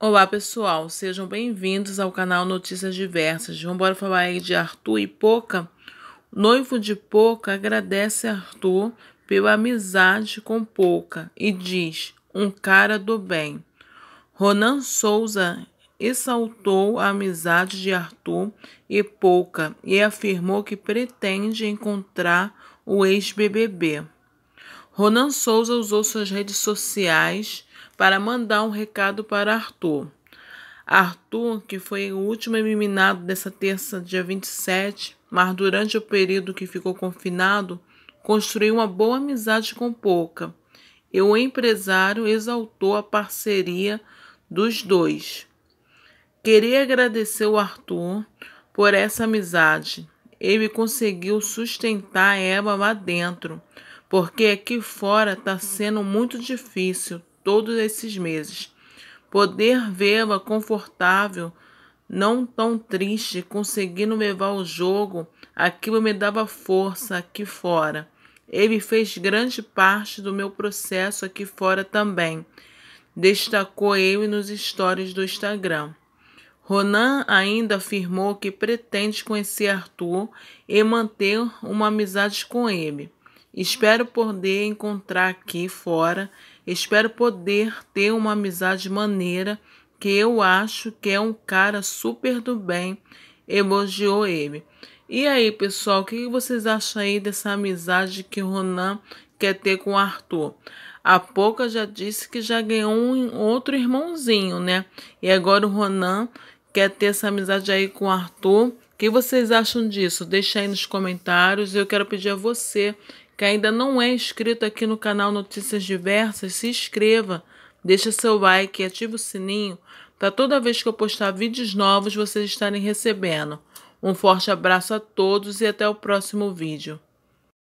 Olá pessoal, sejam bem-vindos ao canal Notícias Diversas. Vamos falar aí de Arthur e Poca. noivo de Poca agradece a Arthur pela amizade com Poca e diz: um cara do bem. Ronan Souza exaltou a amizade de Arthur e Poca e afirmou que pretende encontrar o ex-BBB. Ronan Souza usou suas redes sociais para mandar um recado para Arthur. Arthur, que foi o último eliminado dessa terça, dia 27, mas durante o período que ficou confinado, construiu uma boa amizade com Pouca. E o empresário exaltou a parceria dos dois. Queria agradecer o Arthur por essa amizade. Ele conseguiu sustentar a Eva lá dentro, porque aqui fora está sendo muito difícil todos esses meses. Poder vê-la confortável, não tão triste, conseguindo levar o jogo, aquilo me dava força aqui fora. Ele fez grande parte do meu processo aqui fora também, destacou ele nos stories do Instagram. Ronan ainda afirmou que pretende conhecer Arthur e manter uma amizade com ele. Espero poder encontrar aqui fora Espero poder ter uma amizade maneira, que eu acho que é um cara super do bem, elogiou ele. E aí, pessoal, o que vocês acham aí dessa amizade que Ronan quer ter com Arthur? A Pouca já disse que já ganhou um outro irmãozinho, né? E agora o Ronan quer ter essa amizade aí com o Arthur. O que vocês acham disso? Deixa aí nos comentários. Eu quero pedir a você que ainda não é inscrito aqui no canal Notícias Diversas, se inscreva, deixa seu like e ative o sininho para toda vez que eu postar vídeos novos vocês estarem recebendo. Um forte abraço a todos e até o próximo vídeo.